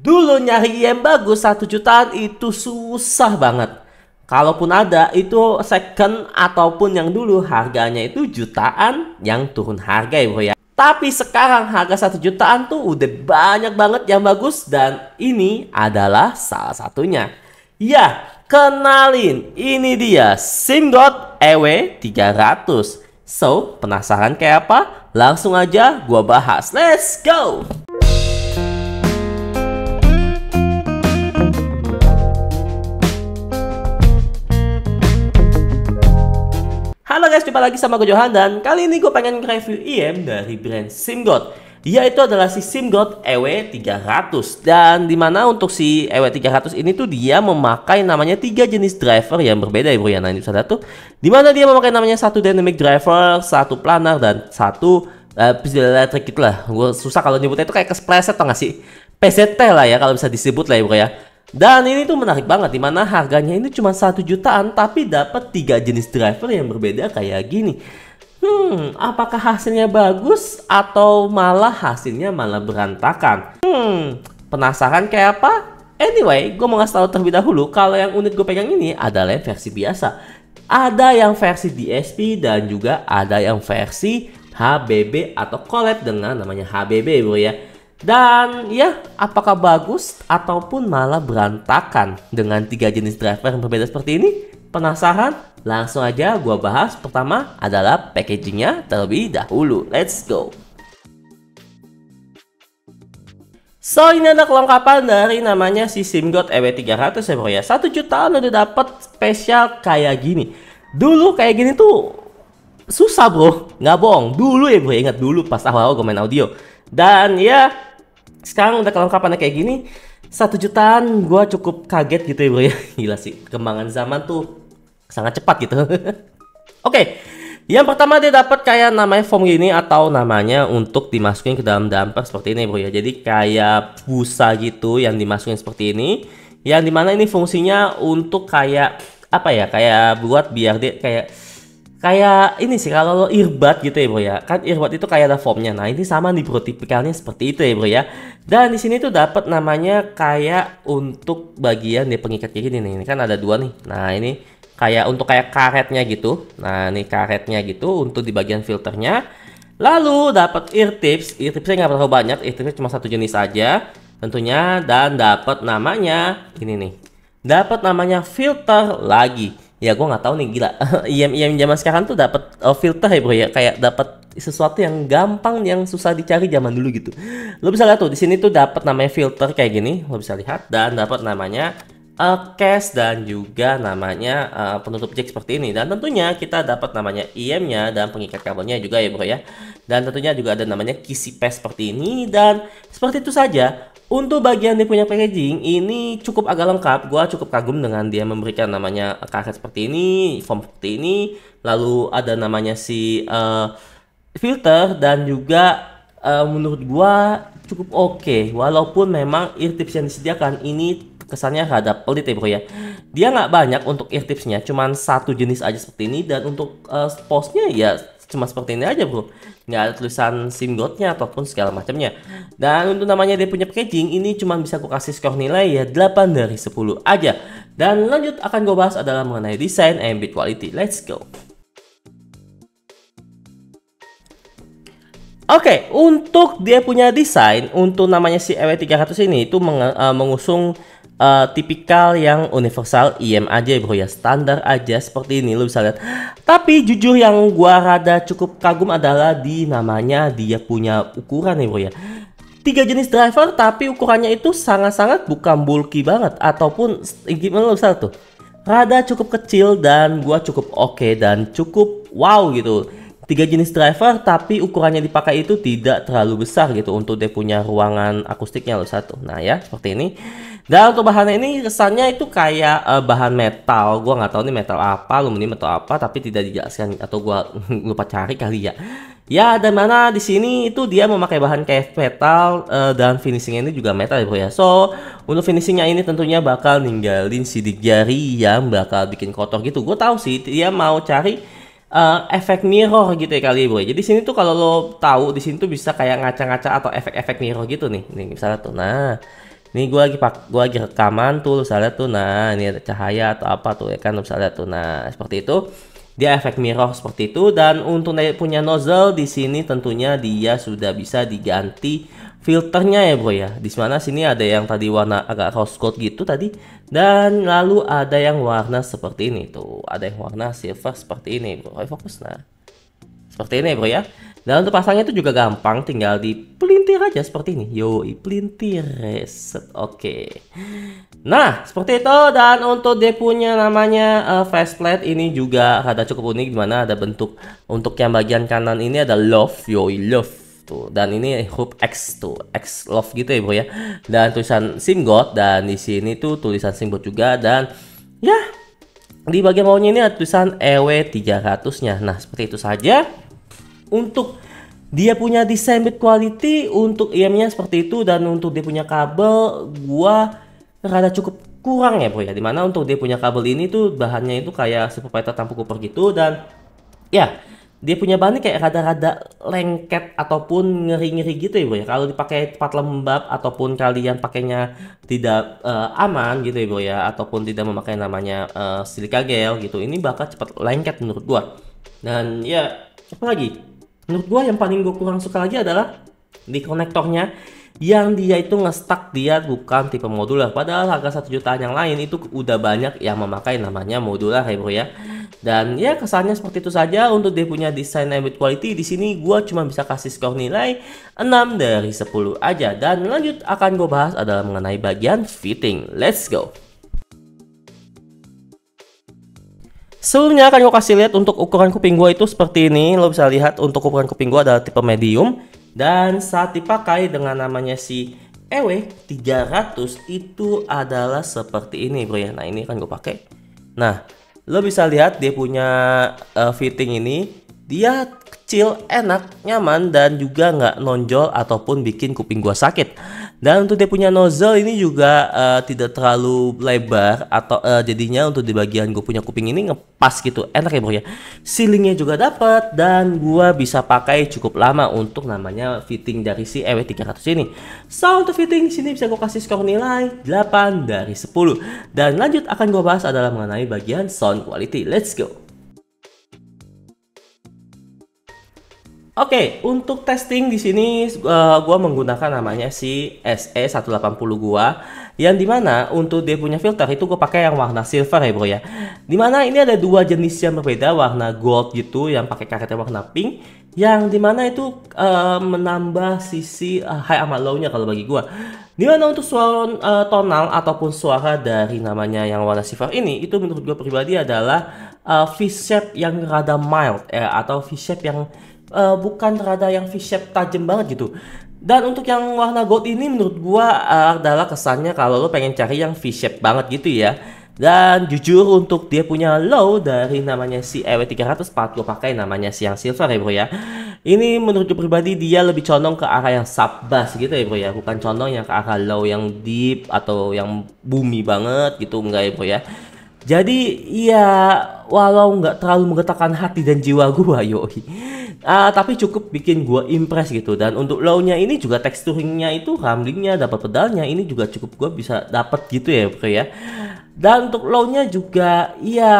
Dulu nyari IM bagus 1 jutaan itu susah banget. Kalaupun ada itu second ataupun yang dulu harganya itu jutaan yang turun harga ya bro ya. Tapi sekarang harga 1 jutaan tuh udah banyak banget yang bagus dan ini adalah salah satunya. Ya, kenalin ini dia Simdot EW 300. So, penasaran kayak apa? Langsung aja gua bahas. Let's go! jumpa lagi sama gue Johan dan kali ini gue pengen review IM e dari brand SimGod Dia itu adalah si SimGod EW300 Dan dimana untuk si EW300 ini tuh dia memakai namanya tiga jenis driver yang berbeda ya bro ya Nah ini bisa lihat tuh Dimana dia memakai namanya satu dynamic driver, satu planar, dan satu uh, eh, electric gitu lah Gue susah kalau nyebutnya itu kayak kespleset tau gak sih PZT lah ya kalau bisa disebut lah ya bro ya dan ini tuh menarik banget dimana harganya ini cuma satu jutaan tapi dapat tiga jenis driver yang berbeda kayak gini. Hmm, apakah hasilnya bagus atau malah hasilnya malah berantakan? Hmm, penasaran kayak apa? Anyway, gue mau ngasih tau terlebih dahulu kalau yang unit gue pegang ini adalah yang versi biasa. Ada yang versi DSP dan juga ada yang versi HBB atau collab dengan namanya HBB bro ya. Dan ya, apakah bagus ataupun malah berantakan dengan tiga jenis driver yang berbeda seperti ini? Penasaran? Langsung aja gua bahas. Pertama adalah packagingnya terlebih dahulu. Let's go! So ini ada kelengkapan dari namanya si SimGod EW300 ya bro ya lo jutaan udah dapet spesial kayak gini Dulu kayak gini tuh susah bro Nggak bohong Dulu ya bro ingat dulu pas awal-awal gue main audio Dan ya sekarang udah kelengkapannya kayak gini satu jutaan gue cukup kaget gitu ya bro ya gila sih kembangan zaman tuh sangat cepat gitu oke okay. yang pertama dia dapat kayak namanya form gini atau namanya untuk dimasukin ke dalam damper seperti ini bro ya jadi kayak busa gitu yang dimasukin seperti ini yang dimana ini fungsinya untuk kayak apa ya kayak buat biar dia kayak kayak ini sih kalau lo irbat gitu ya bro ya kan irbat itu kayak ada formnya nah ini sama nih bro tipikalnya seperti itu ya bro ya dan di sini tuh dapat namanya kayak untuk bagian di pengikat kayak gini nih ini kan ada dua nih nah ini kayak untuk kayak karetnya gitu nah ini karetnya gitu untuk di bagian filternya lalu dapat ear tips ear tipsnya nggak terlalu banyak ear tipsnya cuma satu jenis aja tentunya dan dapat namanya ini nih dapat namanya filter lagi ya gue nggak tahu nih gila IM IM iya, iya, zaman sekarang tuh dapat uh, eh, filter ya bro ya kayak dapat sesuatu yang gampang yang susah dicari zaman dulu gitu lo bisa lihat tuh di sini tuh dapat namanya filter kayak gini lo bisa lihat dan dapat namanya uh, cache dan juga namanya uh, penutup jack seperti ini dan tentunya kita dapat namanya IM-nya e dan pengikat kabelnya juga ya bro ya dan tentunya juga ada namanya kisi pes seperti ini dan seperti itu saja untuk bagian dia punya packaging, ini cukup agak lengkap. Gua cukup kagum dengan dia memberikan namanya eh, karet seperti ini, form seperti ini, lalu ada namanya si uh, filter dan juga uh, menurut gua cukup oke. Okay. Walaupun memang ear tips yang disediakan ini kesannya rada pelit ya bro ya. Dia nggak banyak untuk ear tipsnya, cuman satu jenis aja seperti ini dan untuk uh, posnya ya cuma seperti ini aja bro nggak ada tulisan sim godnya ataupun segala macamnya dan untuk namanya dia punya packaging ini cuma bisa aku kasih skor nilai ya 8 dari 10 aja dan lanjut akan gue bahas adalah mengenai desain and bit quality let's go Oke, okay, untuk dia punya desain, untuk namanya si EW300 ini itu meng, uh, eh, mengusung uh, tipikal yang universal IM aja ya bro ya standar aja seperti ini lo bisa lihat tapi jujur yang gua rada cukup kagum adalah di namanya dia punya ukuran ya bro ya tiga jenis driver tapi ukurannya itu sangat-sangat bukan bulky banget ataupun gimana lo bisa tuh rada cukup kecil dan gua cukup oke okay dan cukup wow gitu tiga jenis driver tapi ukurannya dipakai itu tidak terlalu besar gitu untuk dia punya ruangan akustiknya loh satu nah ya seperti ini dan untuk bahannya ini kesannya itu kayak uh, bahan metal gua nggak tahu ini metal apa aluminium atau apa tapi tidak dijelaskan atau gua lupa cari kali ya Ya, dan mana di sini itu dia memakai bahan kayak metal uh, dan finishingnya ini juga metal ya bro ya. So, untuk finishingnya ini tentunya bakal ninggalin sidik jari yang bakal bikin kotor gitu. Gue tahu sih dia mau cari uh, efek mirror gitu ya kali bro. Jadi sini tuh kalau lo tahu di sini tuh bisa kayak ngaca-ngaca atau efek-efek mirror gitu nih. Nih misalnya tuh. Nah, ini gue lagi pak, gue lagi rekaman tuh, lo tuh. Nah, ini ada cahaya atau apa tuh ya kan, lo tuh. Nah, seperti itu. Dia efek mirror seperti itu dan untuk punya nozzle di sini tentunya dia sudah bisa diganti filternya ya bro ya di mana sini ada yang tadi warna agak rose gold gitu tadi dan lalu ada yang warna seperti ini tuh ada yang warna silver seperti ini bro fokus nah seperti ini bro ya dan untuk pasangnya itu juga gampang tinggal di pelintir aja seperti ini yo pelintir reset oke okay. nah seperti itu dan untuk dia punya namanya uh, eh, faceplate ini juga ada cukup unik dimana ada bentuk untuk yang bagian kanan ini ada love yo love gitu dan ini hope X tuh X love gitu ya bro ya dan tulisan sim simgot dan di sini tuh tulisan sim simgot juga dan ya di bagian bawahnya ini ada tulisan EW 300 nya nah seperti itu saja untuk dia punya desain bit quality untuk IM nya seperti itu dan untuk dia punya kabel gua rada cukup kurang ya bro ya dimana untuk dia punya kabel ini tuh bahannya itu kayak seperti tampu cooper gitu dan ya dia punya bahan kayak rada-rada lengket ataupun ngeri-ngeri gitu ya bro ya kalau dipakai tempat lembab ataupun kalian pakainya tidak uh, aman gitu ya bro ya ataupun tidak memakai namanya uh, silika gel gitu ini bakal cepat lengket menurut gua dan ya apa lagi menurut gua yang paling gua kurang suka lagi adalah di konektornya yang dia itu ngestak dia bukan tipe modular padahal harga satu jutaan yang lain itu udah banyak yang memakai namanya modular ya bro ya dan ya kesannya seperti itu saja untuk dia punya desain and quality di sini gua cuma bisa kasih skor nilai 6 dari 10 aja dan lanjut akan gue bahas adalah mengenai bagian fitting let's go Sebelumnya akan gue kasih lihat untuk ukuran kuping gue itu seperti ini. Lo bisa lihat untuk ukuran kuping gue adalah tipe medium. Dan saat dipakai dengan namanya si EW 300 itu adalah seperti ini bro ya. Nah ini kan gue pakai. Nah lo bisa lihat dia punya uh, fitting ini dia kecil, enak, nyaman, dan juga nggak nonjol ataupun bikin kuping gua sakit. Dan untuk dia punya nozzle ini juga uh, tidak terlalu lebar atau uh, jadinya untuk di bagian gua punya kuping ini ngepas gitu. Enak ya bro ya. Sealingnya juga dapat dan gua bisa pakai cukup lama untuk namanya fitting dari si EW300 ini. So untuk fitting sini bisa gua kasih skor nilai 8 dari 10. Dan lanjut akan gua bahas adalah mengenai bagian sound quality. Let's go. Oke, okay, untuk testing di sini uh, gua menggunakan namanya si e SE180 gua yang dimana untuk dia punya filter itu gue pakai yang warna silver ya bro ya. Dimana ini ada dua jenis yang berbeda warna gold gitu yang pakai karetnya warna pink yang dimana itu uh, menambah sisi uh, high sama low-nya kalau bagi gua. Dimana untuk suara uh, tonal ataupun suara dari namanya yang warna silver ini itu menurut gue pribadi adalah uh, V shape yang rada mild eh, atau V shape yang uh, bukan rada yang V shape tajam banget gitu. Dan untuk yang warna gold ini menurut gua eh, adalah kesannya kalau lo pengen cari yang V shape banget gitu ya. Dan jujur untuk dia punya low dari namanya si EW300 gue pakai namanya si yang silver ya bro ya. Ini menurut gue pribadi dia lebih condong ke arah yang sub bass gitu ya bro ya. Bukan condong yang ke arah low yang deep atau yang bumi banget gitu enggak ya bro ya. Jadi ya walau nggak terlalu menggetarkan hati dan jiwa gua yoi uh, tapi cukup bikin gue impress gitu dan untuk low-nya ini juga teksturnya itu ramblingnya dapat pedalnya ini juga cukup gue bisa dapat gitu ya bro ya dan untuk low-nya juga ya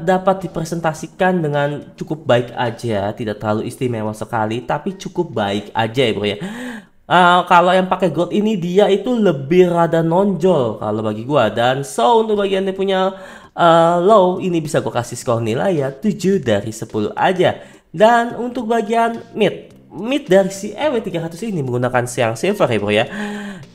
dapat dipresentasikan dengan cukup baik aja tidak terlalu istimewa sekali tapi cukup baik aja ya bro ya Uh, kalau yang pakai gold ini dia itu lebih rada nonjol kalau bagi gua dan so untuk bagian yang punya uh, low ini bisa gua kasih skor nilai ya 7 dari 10 aja dan untuk bagian mid, mid dari si EW300 ini menggunakan siang silver ya bro ya.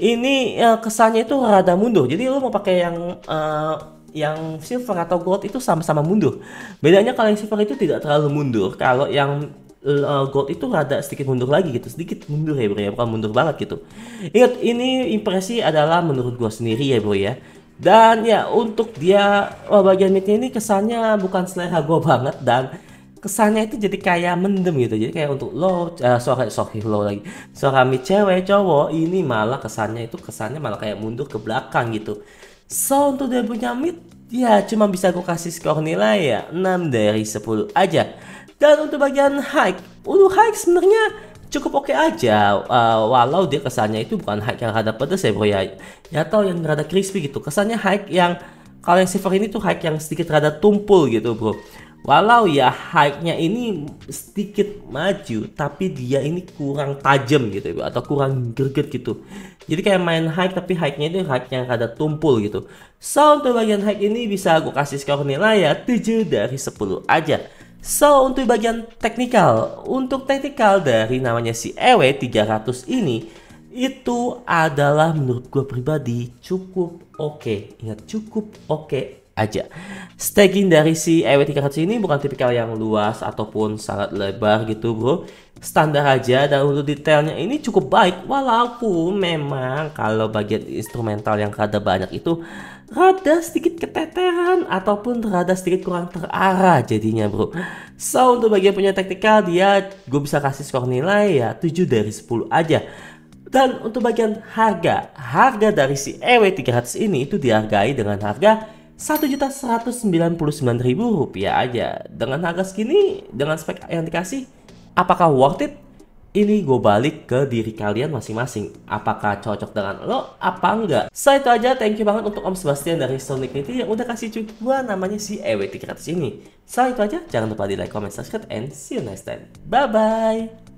Ini uh, kesannya itu rada mundur. Jadi lo mau pakai yang uh, yang silver atau gold itu sama-sama mundur. Bedanya kalau yang silver itu tidak terlalu mundur, kalau yang eh, gold itu rada sedikit mundur lagi gitu, sedikit mundur ya bro ya, bukan mundur banget gitu. Ingat ini impresi adalah menurut gue sendiri ya bro ya. Dan ya untuk dia bagian midnya ini kesannya bukan selera gua banget dan kesannya itu jadi kayak mendem gitu jadi kayak untuk lo uh, suara sorry lo lagi so kami cewek cowok ini malah kesannya itu kesannya malah kayak mundur ke belakang gitu so untuk dia punya mid ya cuma bisa gue kasih skor nilai ya 6 dari 10 aja dan untuk bagian hike untuk hike sebenarnya cukup oke okay aja uh, walau dia kesannya itu bukan hike yang rada pedes ya bro ya ya atau yang rada crispy gitu kesannya hike yang kalau yang silver ini tuh hike yang sedikit rada tumpul gitu bro Walau ya hike-nya ini sedikit maju, tapi dia ini kurang tajam gitu ya, atau kurang greget gitu. Jadi kayak main hike tapi hike-nya itu hike yang rada tumpul gitu. So untuk bagian hike ini bisa aku kasih skor nilai ya 7 dari 10 aja. So untuk bagian teknikal, untuk teknikal dari namanya si EW 300 ini itu adalah menurut gue pribadi cukup oke. Okay. Ingat cukup oke okay aja. Staging dari si EW300 ini bukan tipikal yang luas ataupun sangat lebar gitu bro. Standar aja dan untuk detailnya ini cukup baik walaupun memang kalau bagian instrumental yang rada banyak itu rada sedikit keteteran ataupun rada sedikit kurang terarah jadinya bro. So untuk bagian punya teknikal dia gue bisa kasih skor nilai ya 7 dari 10 aja. Dan untuk bagian harga, harga dari si EW300 ini itu dihargai dengan harga rp rupiah aja. Dengan harga segini, dengan spek yang dikasih, apakah worth it? Ini gue balik ke diri kalian masing-masing. Apakah cocok dengan lo? Apa enggak? So itu aja, thank you banget untuk Om Sebastian dari Sonic Nity yang udah kasih cuy gue namanya si EW300 ini. So itu aja, jangan lupa di like, comment, subscribe, and see you next time. Bye-bye!